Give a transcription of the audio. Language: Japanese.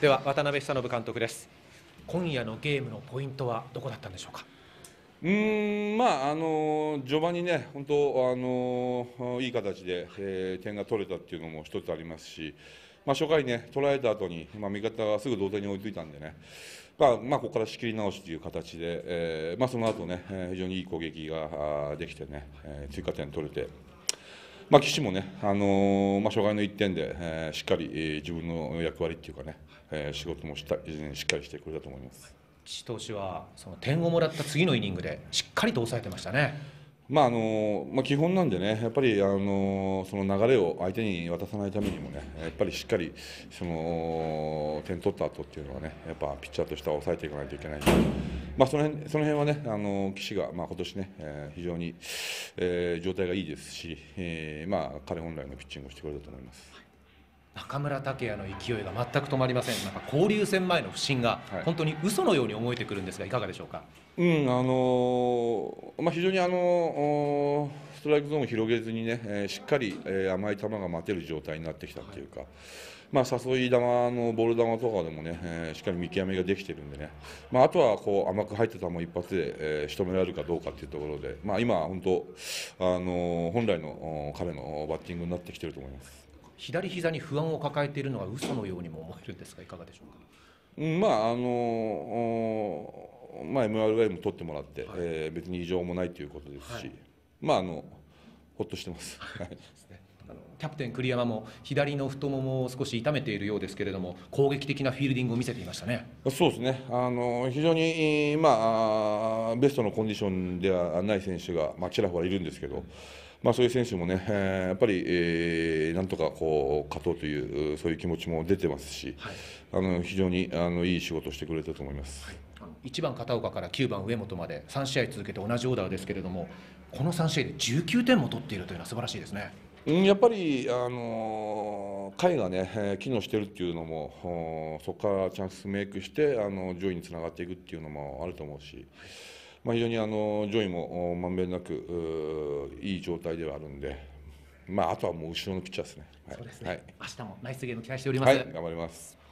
では渡辺久信監督です今夜のゲームのポイントはどこだったんでしょうかうんまああの序盤にね、本当、あのいい形で、えー、点が取れたっていうのも一つありますし、まあ、初回ね、捉えた後に、まあ、味方がすぐ同点に追いついたんでね、まあまあ、ここから仕切り直しという形で、えーまあ、その後ね、非常にいい攻撃ができてね、え追加点取れて。まあ、岸もね、あのー、まあ、障害の一点で、えー、しっかり、えー、自分の役割っていうかね、えー、仕事もしたしっかりしてくれたと思います。岸投手はその点をもらった次のイニングでしっかりと抑えてましたね。まああのまあ、基本なんでね、やっぱりあのその流れを相手に渡さないためにもね、やっぱりしっかりその点取った後っていうのはね、やっぱピッチャーとしては抑えていかないといけないまあ、その辺その辺はね、あの岸が、まあ、今年ね、えー、非常に、えー、状態がいいですし、えーまあ、彼本来のピッチングをしてくれたと思います。中村剛也の勢いが全く止まりません、なんか交流戦前の不振が、本当に嘘のように思えてくるんですが、いかがでしょうか、うんあのまあ、非常にあのストライクゾーンを広げずにね、えしっかり、え甘い球が待てる状態になってきたっていうか、はい、まあ、誘い球のボール球とかでもね、えしっかり見極めができてるんでね、まあ、あとはこう甘く入った球を一発で、え仕留められるかどうかっていうところで、まあ、今、本当、あの本来の彼のバッティングになってきてると思います左膝に不安を抱えているのが嘘のようにも思えるんですが、いかがでしょうか。まああのまあ、MRI も取ってもらって、はい、えー、別に異常もないということですし、はい、まああのほっとしてます。はいキャプテン栗山も左の太ももを少し痛めているようですけれども攻撃的なフィールディングを見せていましたねそうですねあの非常に、まあ、ベストのコンディションではない選手が、まあ、ちらほらいるんですけど。まあ、そういう選手もね、えやっぱり、えー、なんとかこう勝とうというそういう気持ちも出てますし、はい、あの非常にあのいい仕事をしてくれたと思います、はい、1番片岡から9番上本まで3試合続けて同じオーダーですけれどもこの3試合で19点も取っているというのは素晴らしいですね。うん、やっぱり、あのー、回がね、えー、機能してるっていうのもそこからチャンスメイクして、あの上位につながっていくっていうのもあると思うし、まあ、非常に、あの上位もまんべんなくいい状態ではあるんで。まあ、あとはもう後ろのピッチャーですね。はい、そうですね。はい、明日もナイスゲーム期待しております。はい、頑張ります。